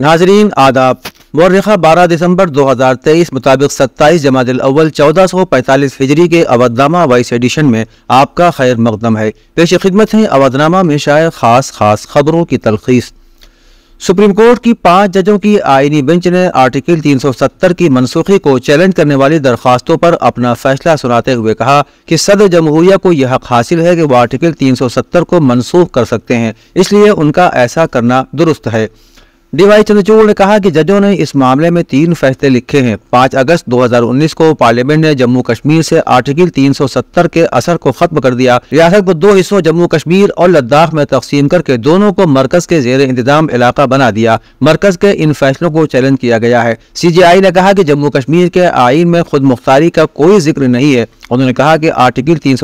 नाजरीन आदाब मौरखा बारह दिसंबर 2023 मुताबिक 27 जमादिल अव्वल चौदह सौ पैंतालीस हिजरी के अवधनामा वाइस एडिशन में आपका खैर मकदम है पेश खिदमत है अवधनामा में शायद खास खास खबरों की तलखीस सुप्रीम कोर्ट की पांच जजों की आइनी बेंच ने आर्टिकल 370 की मनसूखी को चैलेंज करने वाली दरखास्तों पर अपना फैसला सुनाते हुए कहा कि सदर जमहूरिया को यह हक हासिल है कि वह आर्टिकल 370 को मनसूख कर सकते हैं इसलिए उनका ऐसा करना दुरुस्त है डीवाई चंद्रचूड़ ने कहा कि जजों ने इस मामले में तीन फैसले लिखे हैं 5 अगस्त 2019 को पार्लियामेंट ने जम्मू कश्मीर से आर्टिकल 370 के असर को खत्म कर दिया रियासत को दो हिस्सों जम्मू कश्मीर और लद्दाख में तकसीम करके दोनों को मरकज के जेर इंतजाम इलाका बना दिया मरकज के इन फैसलों को चैलेंज किया गया है सी जी आई ने कहा की जम्मू कश्मीर के आइन में खुद मुख्तारी का कोई जिक्र नहीं है उन्होंने कहा की आर्टिकल तीन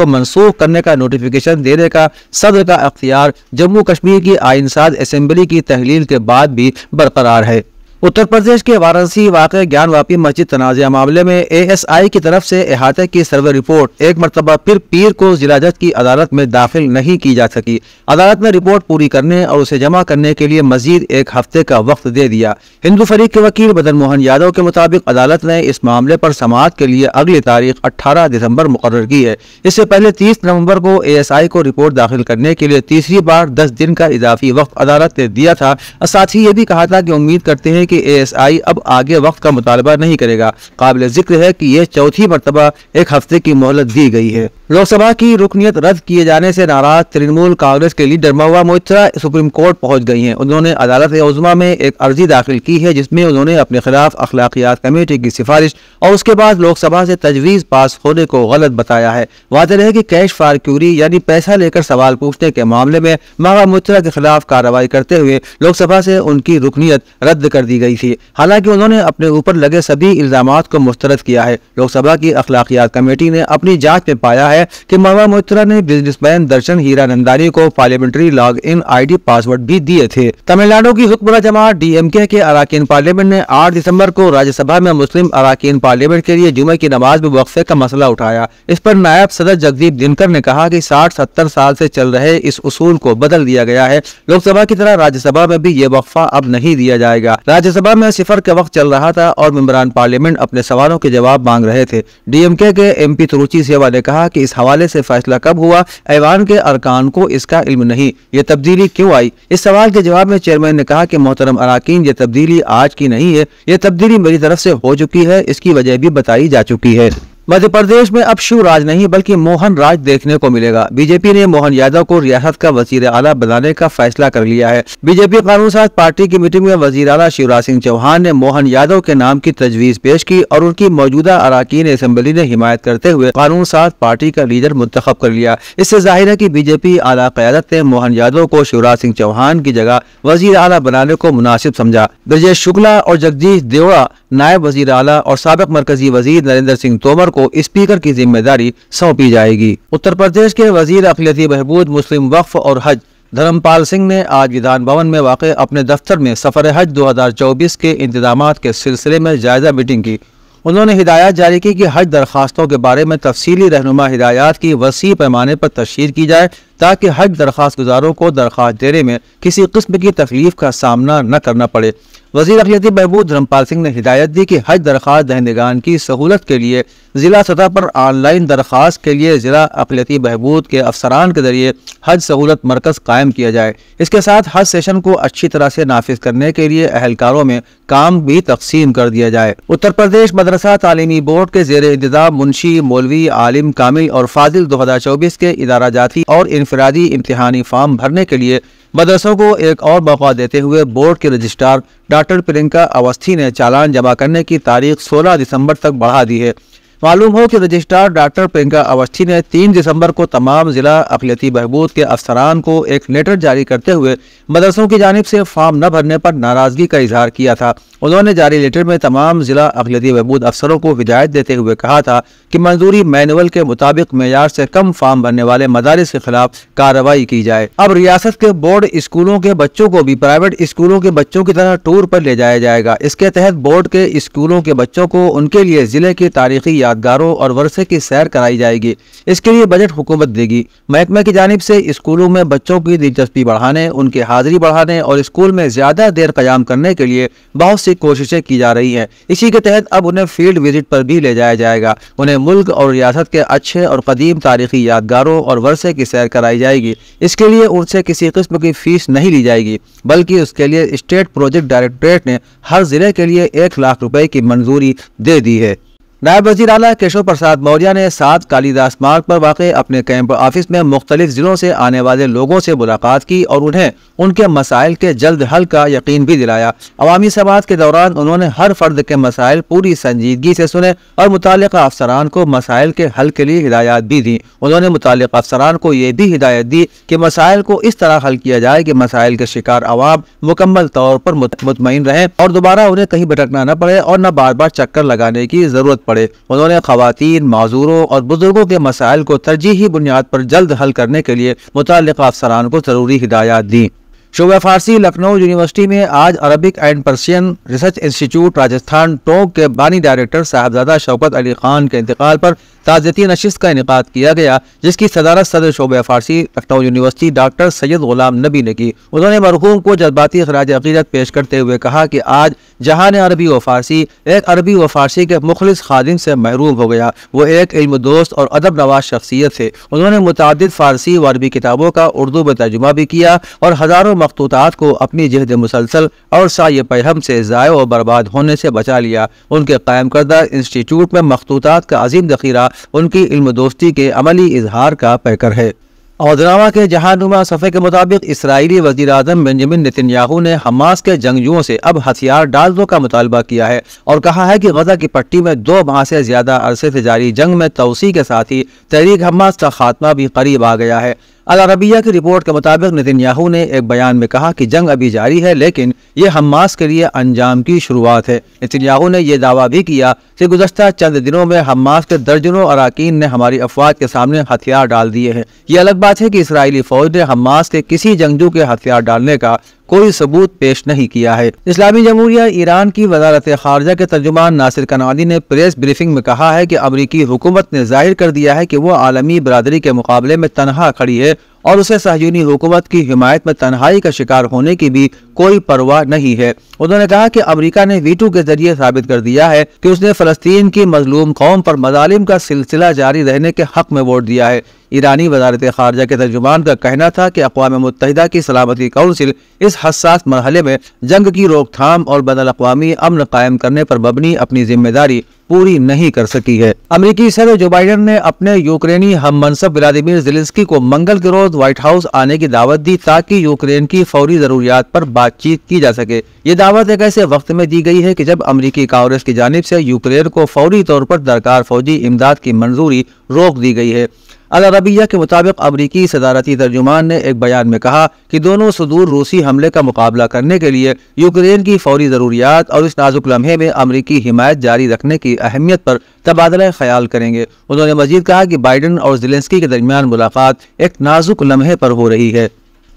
को मनसूख करने का नोटिफिकेशन देने का सदर का अख्तियार जम्मू कश्मीर की साज असम्बली की तहलील के बाद भी बरकरार है उत्तर प्रदेश के वाराणसी वाक़ ज्ञानवापी मस्जिद तनाज मामले में एएसआई की तरफ से अहाते की सर्वे रिपोर्ट एक मरतबा फिर पीर को जिला जज की अदालत में दाखिल नहीं की जा सकी अदालत ने रिपोर्ट पूरी करने और उसे जमा करने के लिए मजीद एक हफ्ते का वक्त दे दिया हिंदू फरीक के वकील मदन मोहन यादव के मुताबिक अदालत ने इस मामले पर समात के लिए अगली तारीख अट्ठारह दिसंबर मुकर की है इससे पहले तीस नवम्बर को ए एस आई को रिपोर्ट दाखिल करने के लिए तीसरी बार दस दिन का इजाफी वक्त अदालत ने दिया था साथ ही ये भी कहा था कि उम्मीद करते हैं कि एएसआई अब आगे वक्त का मुतालबा नहीं करेगा काबिल जिक्र है कि यह चौथी मरतबा एक हफ्ते की मोहलत दी गई है लोकसभा की रुकनीत रद्द किए जाने से नाराज तृणमूल कांग्रेस के leader Mahua Moitra supreme court पहुंच गई हैं उन्होंने अदालत उजमा में एक अर्जी दाखिल की है जिसमें उन्होंने अपने खिलाफ अखलाकियात कमेटी की सिफारिश और उसके बाद लोकसभा से तजवीज़ पास होने को गलत बताया है वादे है कि कैश फार क्यूरी यानी पैसा लेकर सवाल पूछने के मामले में महुआ मोहित्रा के खिलाफ कार्रवाई करते हुए लोकसभा से उनकी रुकनीत रद्द कर दी गई गई थी हालांकि उन्होंने अपने ऊपर लगे सभी इल्ज़ाम को मुस्तरद किया है लोकसभा की अखलाकियात कमेटी ने अपनी जाँच में पाया है कि मरवा मोहित्रा ने बिजनेसमैन दर्शन हीरा नंदानी को parliamentary log in I D password भी दिए थे तमिलनाडु की हुक्मर जमात डी एम के अरकान पार्लियामेंट ने आठ दिसम्बर को राज्यसभा में मुस्लिम अरकान पार्लियामेंट के लिए जुमे की नमाज में वक्फे का मसला उठाया इस पर नायब सदर जगदीप दिनकर ने कहा की साठ सत्तर साल ऐसी चल रहे इस उसूल को बदल दिया गया है लोकसभा की तरह राज्यसभा में भी ये वक्फा अब नहीं दिया जाएगा राज्यसभा में सिफर के वक्त चल रहा था और मेम्बरान पार्लियामेंट अपने सवालों के जवाब मांग रहे थे डीएमके के एमपी तिरुचि सेवा ने कहा कि इस हवाले से फैसला कब हुआ ऐवान के अरकान को इसका इल्म नहीं ये तब्दीली क्यों आई इस सवाल के जवाब में चेयरमैन ने कहा कि मोहतरम अरकान ये तब्दीली आज की नहीं है ये तब्दीली मेरी तरफ ऐसी हो चुकी है इसकी वजह भी बताई जा चुकी है मध्य प्रदेश में अब शिवराज नहीं बल्कि मोहन राज देखने को मिलेगा बीजेपी ने मोहन यादव को रियासत का वजीर आला बनाने का फैसला कर लिया है बीजेपी कानून साथ पार्टी की मीटिंग में वजीर आला शिवराज सिंह चौहान ने मोहन यादव के नाम की तजवीज पेश की और उनकी मौजूदा अराकीन असम्बली ने हिमायत करते हुए कानून साथ पार्टी का लीडर मुंतब कर लिया इससे जाहिर है की बीजेपी आला क्यादत ने मोहन यादव को शिवराज सिंह चौहान की जगह वजीर आला बनाने को मुनासिब समझा ब्रजेश शुक्ला और जगदीश देवड़ा नायब वजीर आला और सबक मरकजी वजीर नरेंद्र सिंह तोमर को स्पीकर की जिम्मेदारी सौंपी जाएगी उत्तर प्रदेश के वजीर अखिलती बहबूद मुस्लिम वक्फ और हज धर्मपाल सिंह ने आज विधान भवन में वाक़ अपने दफ्तर में सफर हज 2024 के इंतजाम के सिलसिले में जायजा मीटिंग की उन्होंने हिदायत जारी की कि हज दरखास्तों के बारे में तफसीली रहनुमा हिदायत की वसी पैमाने पर तशहर की जाए ताकि हज दरख्वास्त गुजारों को दरख्वास्त देने में किसी किस्म की तकलीफ का सामना न करना पड़े वजी अखिलती महबूब धर्मपाल सिंह ने हिदायत दी कि हज दरख्वास्त दहंदगान की सहूलत के लिए ज़िला सतह पर ऑनलाइन दरख्वास्त के लिए ज़िला अखिलती बहबूद के अफसरान के जरिए हज सहूलत मरकज़ कायम किया जाए इसके साथ हज सेशन को अच्छी तरह से नाफिज करने के लिए अहलकारों में काम भी तकसीम कर दिया जाए उत्तर प्रदेश मदरसा तालीमी बोर्ड के जेर इंतजाम मुंशी मौलवी आलिम कामिल और फाजिल दो हज़ार चौबीस के इदारा जाती और इन इनफरादी इम्तहानी फार्म भरने के लिए मदरसों को एक और मौका देते हुए बोर्ड के रजिस्ट्रार डॉक्टर प्रियंका अवस्थी ने चालान जमा करने की तारीख 16 दिसंबर तक बढ़ा दी है मालूम हो कि रजिस्ट्रार डॉक्टर प्रियंका अवस्थी ने 3 दिसंबर को तमाम जिला अखिलती बहबूद के अफसरान को एक लेटर जारी करते हुए मदरसों की जानब से फॉर्म न भरने पर नाराज़गी का इजहार किया था उन्होंने जारी लेटर में तमाम जिला अखिलती बहबूद अफसरों को हिदायत देते हुए कहा था कि मंजूरी मैनुअल के मुताबिक मैार से कम फार्म भरने वाले मदारस के खिलाफ कार्रवाई की जाए अब रियासत के बोर्ड स्कूलों के बच्चों को भी प्राइवेट स्कूलों के बच्चों की तरह टूर पर ले जाया जाएगा इसके तहत बोर्ड के स्कूलों के बच्चों को उनके लिए जिले की तारीखी याद यादगारों और वर्षे की सैर कराई जाएगी इसके लिए बजट हुकूमत देगी महकमे की जानब से स्कूलों में बच्चों की दिलचस्पी बढ़ाने उनकी हाजिरी बढ़ाने और स्कूल में ज़्यादा देर क्याम करने के लिए बहुत सी कोशिशें की जा रही हैं इसी के तहत अब उन्हें फील्ड विजिट पर भी ले जाया जाएगा उन्हें मुल्क और रियासत के अच्छे और कदीम तारीखी यादगारों और वर्षे की सैर कराई जाएगी इसके लिए उनसे किसी किस्म की फ़ीस नहीं ली जाएगी बल्कि उसके लिए स्टेट प्रोजेक्ट डायरेक्टोरेट ने हर ज़िले के लिए एक लाख रुपए की मंजूरी दे दी है नायब वजी अला केशव प्रसाद मौर्य ने सात कालीदास मार्ग पर वाक़ अपने कैंप ऑफिस में मुख्तलिफ ज़िलों से आने वाले लोगों से मुलाकात की और उन्हें उनके मसाइल के जल्द हल का यकीन भी दिलाया अवामी सवाल के दौरान उन्होंने हर फर्द के मसाइल पूरी संजीदगी से सुने और मुतल अफसरान को मसाइल के हल के लिए हिदायत भी दी उन्होंने मुतल अफसरान को यह भी हिदायत दी कि मसाइल को इस तरह हल किया जाए कि मसाइल के शिकार अवाम मुकम्मल तौर पर मुतमिन रहें और दोबारा उन्हें कहीं भटकना न पड़े और न बार बार चक्कर लगाने की ज़रूरत पड़े उन्होंने खातन माजूरों और बुजुर्गों के मसाइल को तरजीही बुनियाद पर जल्द हल करने के लिए मुतल अफसरान को ज़रूरी हिदायत दी शोबा फारसी लखनऊ यूनिवर्सिटी में आज Arabic and Persian research institute Rajasthan Tonk के बानी डायरेक्टर साहबजादा शौकत अली खान के इंतकाल पर ताज़ती नशिस्त का इनका किया गया जिसकी सदारत सदर शोब फारसी लखनऊ यूनिवर्सिटी डॉक्टर सैयद गुलाम नबी ने की उन्होंने मरहूम को जज्बाती खराज अकीदत पेश करते हुए कहा कि आज जहान अरबी व फारसी एक अरबी व फारसी के मुखलिस खादिम से महरूम हो गया वो एक इल्म दोस्त और अदब नवाज शख्सियत थे उन्होंने मुतद फारसी व अरबी किताबों का उर्दू में तर्जुमा भी किया और हज़ारों मखतूत को अपनी जहद मुसलसल और साय पहम से ज़ाय व बर्बाद होने से बचा लिया उनके कायम करदा इंस्टीट्यूट में मखतूत का अजीम जखीरा उनकी इल्म दोस्ती के अमली इजहार का पैकर है औदनामा के जहानुमा सफ़े के मुताबिक इसराइली वजीर अजम बेंजामिन नितिनयाहू ने हमास के जंगजुओं से अब हथियार डाल दो का मुतालबा किया है और कहा है कि गजा की पट्टी में दो माह से ज़्यादा अरसे से जारी जंग में तोसी के साथ ही तहरीक हमास का खात्मा भी करीब आ गया है अलरबिया की रिपोर्ट के मुताबिक नितिन याहू ने एक बयान में कहा कि जंग अभी जारी है लेकिन ये हमास के लिए अंजाम की शुरुआत है नितिन याहू ने यह दावा भी किया कि गुजशत चंद दिनों में हमास के दर्जनों अरकान ने हमारी अफवाज के सामने हथियार डाल दिए हैं ये अलग बात है कि इसराइली फौज ने हमास के किसी जंगजू के हथियार डालने का कोई सबूत पेश नहीं किया है इस्लामी जमहूरिया ईरान की वजारत खारजा के तर्जुमान नासिर कनानी ने प्रेस ब्रीफिंग में कहा है की अमरीकी हुकूमत ने जाहिर कर दिया है की वो आलमी बरदरी के मुकाबले में तनहा खड़ी है और उसे सहयोगी हुकूमत की हिमायत में तनहाई का शिकार होने की भी कोई परवाह नहीं है उन्होंने कहा कि अमेरिका ने वीटू के जरिए साबित कर दिया है कि उसने फलस्तीन की मजलूम कौम पर मजालिम का सिलसिला जारी रहने के हक में वोट दिया है ईरानी वजारत खारजा के तर्जुमान का कहना था कि अकवा मुतहदा की सलामती काउंसिल इस हसास मरहले में जंग की रोकथाम और बदल अवी अमन कायम करने पर मबनी अपनी जिम्मेदारी पूरी नहीं कर सकी है अमेरिकी सदर जो बाइडन ने अपने यूक्रेनी हम मनसब व्लादिमिर जिलेंसकी को मंगल के रोज व्हाइट हाउस आने की दावत दी ताकि यूक्रेन की फौरी जरूरियात पर बातचीत की जा सके ये दावत एक ऐसे वक्त में दी गई है कि जब अमरीकी कांग्रेस की जानब से यूक्रेन को फौरी तौर पर दरकार फौजी इमदाद की मंजूरी रोक दी गई है अलरबिया के मुताबिक अमरीकी सदारती तर्जुमान ने एक बयान में कहा कि दोनों सदूर रूसी हमले का मुकाबला करने के लिए यूक्रेन की फौरी ज़रूरियात और इस नाजुक लम्हे में अमरीकी हिमायत जारी रखने की अहमियत पर तबादला ख्याल करेंगे उन्होंने मजीद कहा कि बाइडन और जिलेंसकी के दरमियान मुलाकात एक नाजुक लम्हे पर हो रही है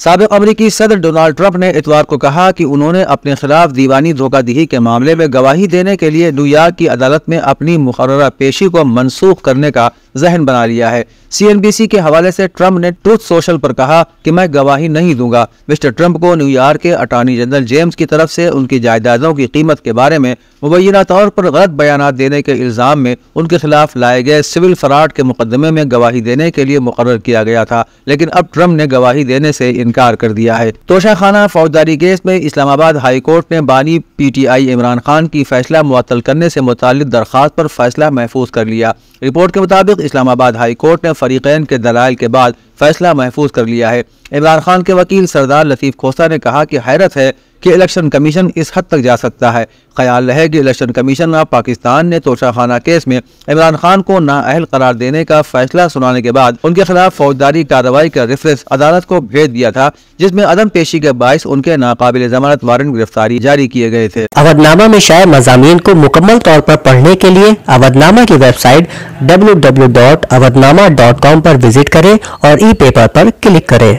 सबक अमरीकी सदर डोनाल्ड ट्रंप ने इतवार को कहा कि उन्होंने अपने खिलाफ दीवानी धोखादही के मामले में गवाही देने के लिए न्यूयॉर्क की अदालत में अपनी मुकर पेशी को मनसूख करने का जहन बना लिया है सीएनबीसी के हवाले से ट्रंप ने ट्रूथ सोशल पर कहा कि मैं गवाही नहीं दूंगा मिस्टर ट्रंप को न्यूयॉर्क के अटॉर्नी जनरल जेम्स की तरफ से उनकी जायदादों की कीमत के बारे में मुबैना तौर पर गलत बयान देने के इल्ज़ाम में उनके खिलाफ लाए गए सिविल फ्रॉड के मुकदमे में गवाही देने के लिए मुकर किया गया था लेकिन अब ट्रंप ने गवाही देने से इनकार कर दिया है तोशाखाना फौजदारी केस में इस्लामाबाद हाई कोर्ट ने बानी P T I Imran Khan की फैसला मुअत्तल करने से मुतल दरख्वास्त पर फैसला महफूज कर लिया रिपोर्ट के मुताबिक इस्लामाबाद हाई कोर्ट ने फरीकैन के दलाल के बाद फैसला महफूज कर लिया है इमरान खान के वकील सरदार लतीफ़ खोसा ने कहा कि हैरत है कि इलेक्शन कमीशन इस हद तक जा सकता है ख्याल रहे कि इलेक्शन कमीशन ऑफ पाकिस्तान ने तोशाखाना केस में इमरान खान को नाअहल करार देने का फैसला सुनाने के बाद उनके खिलाफ फौजदारी कार्रवाई का रेफरेंस अदालत को भेज दिया था जिसमे अदम पेशी के बायस उनके नाकाबिल जमानत वारंट गिरफ्तारी जारी किए गए थे अवधनामा में शायद मजामी को मुकम्मल तौर पर पढ़ने के लिए अवधनामा की website W W dot Awadhnama dot com पर विजिट करें और ई पेपर पर क्लिक करें